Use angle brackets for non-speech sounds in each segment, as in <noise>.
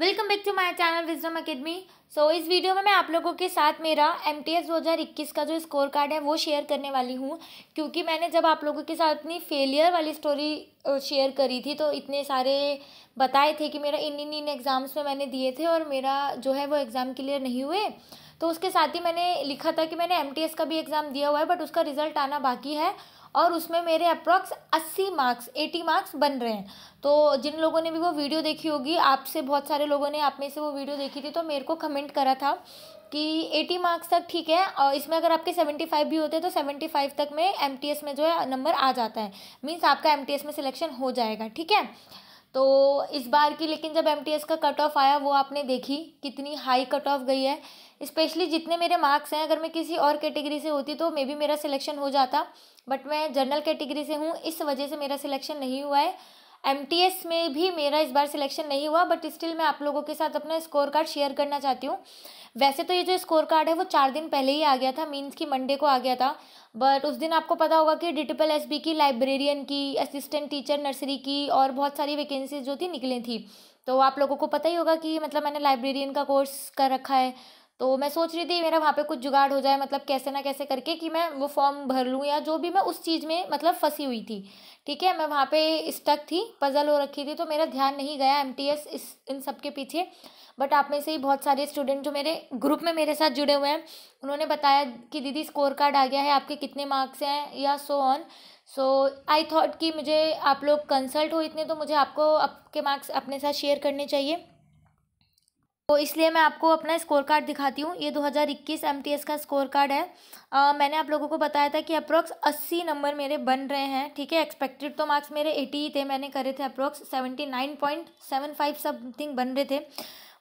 welcome back to my channel wisdom academy so इस वीडियो में मैं आप लोगों के साथ मेरा एम टी एस दो हज़ार इक्कीस का जो स्कोर कार्ड है वो शेयर करने वाली हूँ क्योंकि मैंने जब आप लोगों के साथ अपनी फेलियर वाली स्टोरी शेयर करी थी तो इतने सारे बताए थे कि मेरा इन इन इन एग्ज़ाम्स में मैंने दिए थे और मेरा जो है वो एग्ज़ाम क्लियर नहीं हुए तो उसके साथ ही मैंने लिखा था कि मैंने एम का भी एग्ज़ाम दिया हुआ है बट उसका रिज़ल्ट आना बाकी है और उसमें मेरे अप्रॉक्स अस्सी मार्क्स एटी मार्क्स बन रहे हैं तो जिन लोगों ने भी वो वीडियो देखी होगी आपसे बहुत सारे लोगों ने आप में से वो वीडियो देखी थी तो मेरे को कमेंट करा था कि एटी मार्क्स तक ठीक है और इसमें अगर आपके सेवेंटी फाइव भी होते हैं तो फाइव तक में एम में जो है नंबर आ जाता है मीन्स आपका एम में सिलेक्शन हो जाएगा ठीक है तो इस बार की लेकिन जब एम का कट ऑफ आया वो आपने देखी कितनी हाई कट ऑफ गई है स्पेशली जितने मेरे मार्क्स हैं अगर मैं किसी और कैटेगरी से होती तो मे बी मेरा सिलेक्शन हो जाता बट मैं जनरल कैटेगरी से हूँ इस वजह से मेरा सिलेक्शन नहीं हुआ है एम में भी मेरा इस बार सिलेक्शन नहीं हुआ बट स्टिल मैं आप लोगों के साथ अपना स्कोर कार्ड शेयर करना चाहती हूँ वैसे तो ये जो स्कोर कार्ड है वो चार दिन पहले ही आ गया था मीन्स कि मंडे को आ गया था बट उस दिन आपको पता होगा कि डिटिपल एस बी की लाइब्रेरियन की असिस्टेंट टीचर नर्सरी की और बहुत सारी वैकेंसीज जो थी निकली थी तो आप लोगों को पता ही होगा कि मतलब मैंने लाइब्रेरियन का कोर्स कर रखा है तो मैं सोच रही थी मेरा वहाँ पे कुछ जुगाड़ हो जाए मतलब कैसे ना कैसे करके कि मैं वो फॉर्म भर लूँ या जो भी मैं उस चीज़ में मतलब फंसी हुई थी ठीक है मैं वहाँ पे स्टक थी पज़ल हो रखी थी तो मेरा ध्यान नहीं गया एम इस इन सब के पीछे बट आप में से ही बहुत सारे स्टूडेंट जो मेरे ग्रुप में मेरे साथ जुड़े हुए हैं उन्होंने बताया कि दीदी स्कोर कार्ड आ गया है आपके कितने मार्क्स हैं या so on so I thought कि मुझे आप लोग कंसल्ट हो इतने तो मुझे आपको आपके मार्क्स अपने साथ शेयर करने चाहिए तो इसलिए मैं आपको अपना स्कोर कार्ड दिखाती हूँ ये 2021 एमटीएस का स्कोर कार्ड है आ, मैंने आप लोगों को बताया था कि अप्रोक्स 80 नंबर मेरे बन रहे हैं ठीक है एक्सपेक्टेड तो मार्क्स मेरे 80 ही थे मैंने करे थे अप्रोक्स 79.75 समथिंग बन रहे थे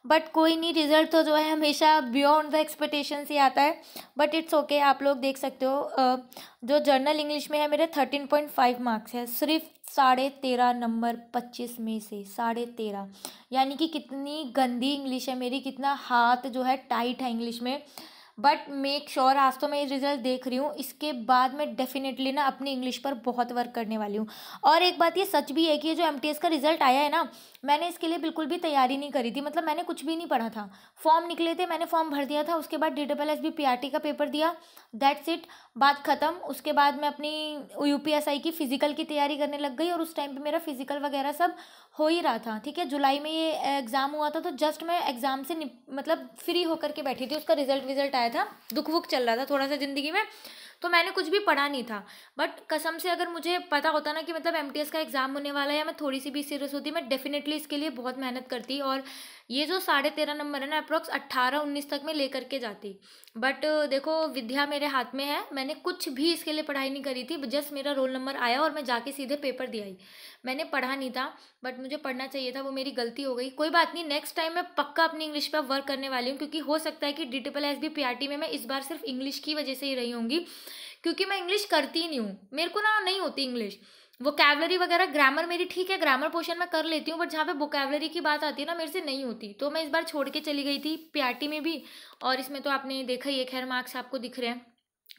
बट कोई नहीं रिजल्ट तो जो है हमेशा बियॉन्ड द एक्सपेक्टेशन ही आता है बट इट्स ओके आप लोग देख सकते हो जो जर्नल इंग्लिश में है मेरे थर्टीन पॉइंट फाइव मार्क्स है सिर्फ साढ़े तेरह नंबर पच्चीस में से साढ़े तेरह यानी कि कितनी गंदी इंग्लिश है मेरी कितना हाथ जो है टाइट है इंग्लिश में बट मेक श्योर आज तो मैं ये रिज़ल्ट देख रही हूँ इसके बाद मैं डेफिनेटली ना अपनी इंग्लिश पर बहुत वर्क करने वाली हूँ और एक बात ये सच भी है कि जो एम का रिज़ल्ट आया है ना मैंने इसके लिए बिल्कुल भी तैयारी नहीं करी थी मतलब मैंने कुछ भी नहीं पढ़ा था फॉर्म निकले थे मैंने फॉर्म भर दिया था उसके बाद D double S B P R T का पेपर दिया दैट्स इट बात ख़त्म उसके बाद मैं अपनी यू पी एस आई की फ़िज़िकल की तैयारी करने लग गई और उस टाइम पर मेरा फ़िज़िकल वगैरह सब हो ही रहा था ठीक है जुलाई में ये एग्ज़ाम हुआ था तो जस्ट मैं एग्ज़ाम से मतलब फ्री होकर के बैठी थी उसका रिज़ल्ट विज़ल्ट आया था दुख वुख चल रहा था थोड़ा सा ज़िंदगी में तो मैंने कुछ भी पढ़ा नहीं था बट कसम से अगर मुझे पता होता ना कि मतलब एम का एग्ज़ाम होने वाला है या मैं थोड़ी सी भी सीरियस होती मैं डेफिनेटली इसके लिए बहुत मेहनत करती और ये जो साढ़े तेरह नंबर है ना अप्रोक्स अट्ठारह उन्नीस तक मैं ले करके जाती बट देखो विद्या मेरे हाथ में है मैंने कुछ भी इसके लिए पढ़ाई नहीं करी थी जस्ट मेरा रोल नंबर आया और मैं जाके सीधे पेपर दिया ही मैंने पढ़ा नहीं था बट मुझे पढ़ना चाहिए था वो मेरी गलती हो गई कोई बात नहीं नेक्स्ट टाइम मैं पक्का अपनी इंग्लिश पर वर्क करने वाली हूँ क्योंकि हो सकता है कि D triple S B P R T में मैं इस बार सिर्फ इंग्लिश की वजह से ही रही होंगी क्योंकि मैं इंग्लिश करती नहीं हूँ मेरे को ना नहीं होती इंग्लिश वो कैवलरी वगैरह ग्रामर मेरी ठीक है ग्रामर पोर्शन मैं कर लेती हूँ बट जहाँ पे वोकेवलरी की बात आती है ना मेरे से नहीं होती तो मैं इस बार छोड़ के चली गई थी पी e में भी और इसमें तो आपने देखा ही है खैर मार्क्स आपको दिख रहे हैं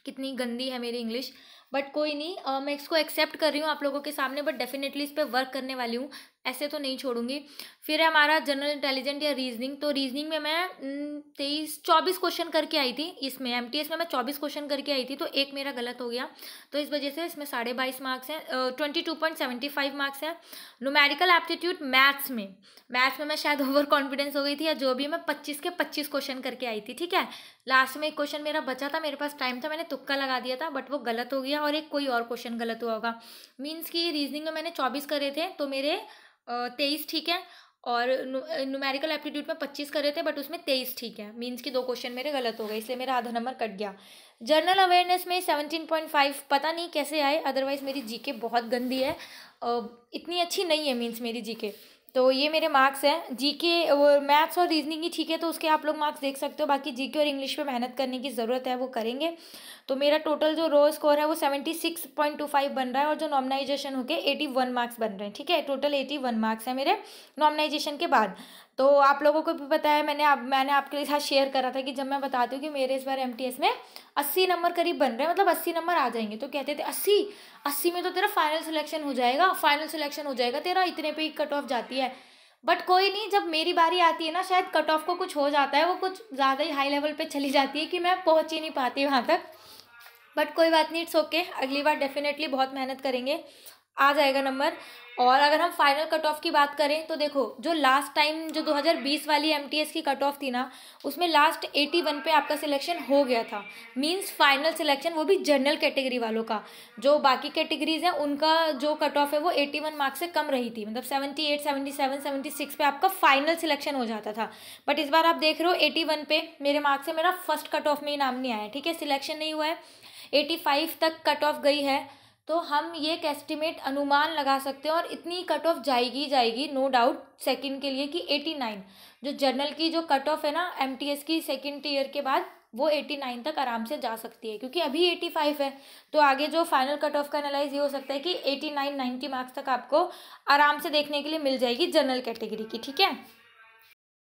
कितनी गंदी है मेरी इंग्लिश बट कोई नहीं आ, मैं इसको एक्सेप्ट कर रही हूँ आप लोगों के सामने बट डेफिनेटली इस पर वर्क करने वाली हूँ ऐसे तो नहीं छोड़ूंगी फिर हमारा जनरल इंटेलिजेंट या रीजनिंग तो रीजनिंग में मैं तेईस चौबीस क्वेश्चन करके आई थी इसमें एम में मैं चौबीस क्वेश्चन करके आई थी तो एक मेरा गलत हो गया तो इस वजह से इसमें साढ़े बाईस मार्क्स हैं twenty two point seventy five marks हैं नोमेरिकल एप्टीट्यूड मैथ्स में मैथ्स में मैं शायद ओवर <laughs> कॉन्फिडेंस हो गई थी या जो भी मैं पच्चीस के पच्चीस क्वेश्चन करके आई थी ठीक है लास्ट में एक क्वेश्चन मेरा बचा था मेरे पास टाइम था मैंने तुक्का लगा दिया था बट वो गलत हो गया और एक कोई और क्वेश्चन गलत हुआ होगा मीन्स कि रीजनिंग में मैंने चौबीस करे थे तो मेरे तेईस ठीक है और न्यूमेरिकल एप्टीट्यूड में पच्चीस करे थे बट उसमें तेईस ठीक है मीन्स कि दो क्वेश्चन मेरे गलत हो गए इसलिए मेरा आधा नंबर कट गया जर्नल अवेयरनेस में सेवनटीन पॉइंट फाइव पता नहीं कैसे आए अदरवाइज़ मेरी जीके बहुत गंदी है इतनी अच्छी नहीं है मीन्स मेरी जीके तो ये मेरे मार्क्स हैं जीके और मैथ्स और रीजनिंग ही ठीक है तो उसके आप लोग मार्क्स देख सकते हो बाकी जीके और इंग्लिश पे मेहनत करने की ज़रूरत है वो करेंगे तो मेरा टोटल जो रो स्कोर है वो seventy six point two five बन रहा है और जो नॉमिनाइजेशन होके एटी वन मार्क्स बन रहे हैं ठीक है टोटल एटी वन मार्क्स है मेरे नॉमिनाइजेशन के बाद तो आप लोगों को भी पता है मैंने आप मैंने आपके साथ शेयर करा था कि जब मैं बताती हूँ कि मेरे इस बार एम में अस्सी नंबर करीब बन रहे हैं मतलब अस्सी नंबर आ जाएंगे तो कहते थे अस्सी अस्सी में तो तेरा फाइनल सिलेक्शन हो जाएगा फाइनल सिलेक्शन हो जाएगा तेरा इतने पे ही कट ऑफ जाती है बट कोई नहीं जब मेरी बारी आती है ना शायद कट ऑफ को कुछ हो जाता है वो कुछ ज़्यादा ही हाई लेवल पर चली जाती है कि मैं पहुंच ही नहीं पाती वहाँ तक बट कोई बात नहीं इट्स ओके अगली बार डेफिनेटली बहुत मेहनत करेंगे आ जाएगा नंबर और अगर हम फाइनल कट ऑफ की बात करें तो देखो जो लास्ट टाइम जो 2020 वाली एम की कट ऑफ थी ना उसमें लास्ट 81 पे आपका सिलेक्शन हो गया था मींस फाइनल सिलेक्शन वो भी जनरल कैटेगरी वालों का जो बाकी कैटेगरीज हैं उनका जो कट ऑफ है वो 81 मार्क्स से कम रही थी मतलब 78, 77, 76 पे आपका फाइनल सिलेक्शन हो जाता था बट इस बार आप देख रहे हो एटी पे मेरे मार्क्स से मेरा फर्स्ट कट ऑफ में ही नाम नहीं आया ठीक है सिलेक्शन नहीं हुआ है एटी फाइव तक कट ऑफ गई है तो हम ये एक एस्टिमेट अनुमान लगा सकते हैं और इतनी कट ऑफ जाएगी जाएगी नो डाउट सेकंड के लिए कि एटी नाइन जो जनरल की जो कट ऑफ है ना एम की सेकंड ईयर के बाद वो एटी नाइन तक आराम से जा सकती है क्योंकि अभी एटी फाइव है तो आगे जो फाइनल कट ऑफ का एनालाइज ये हो सकता है कि एटी नाइन नाइन्टी मार्क्स तक आपको आराम से देखने के लिए मिल जाएगी जनरल कैटेगरी की ठीक है